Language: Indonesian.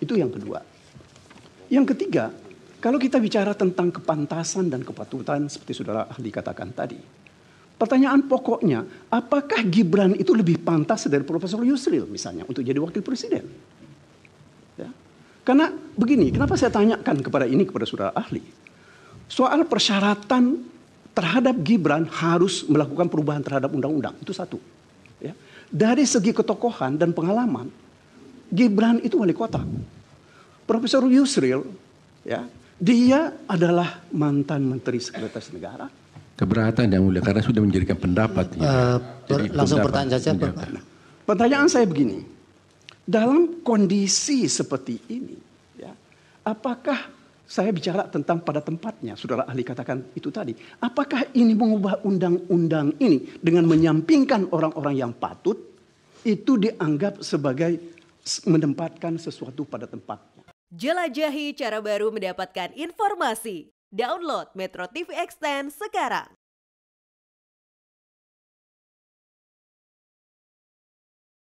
Itu yang kedua. Yang ketiga, kalau kita bicara tentang kepantasan dan kepatutan seperti saudara ahli katakan tadi. Pertanyaan pokoknya, apakah Gibran itu lebih pantas dari Profesor Yusril misalnya untuk jadi wakil presiden? Ya. Karena begini, kenapa saya tanyakan kepada ini kepada saudara ahli? Soal persyaratan terhadap Gibran harus melakukan perubahan terhadap undang-undang, itu satu. Ya. Dari segi ketokohan dan pengalaman, Gibran itu wali kota. Profesor Yusril, ya, dia adalah mantan Menteri Sekretaris Negara. Keberatan yang mulia karena sudah menjadikan pendapat. Ya. Eh, per, Jadi, langsung pendapat, pertanyaan saja, pertanyaan saya begini, dalam kondisi seperti ini, ya, apakah saya bicara tentang pada tempatnya, saudara ahli katakan itu tadi. Apakah ini mengubah undang-undang ini dengan menyampingkan orang-orang yang patut itu dianggap sebagai menempatkan sesuatu pada tempatnya. Jelajahi cara baru mendapatkan informasi. Download Metro TV Extend sekarang.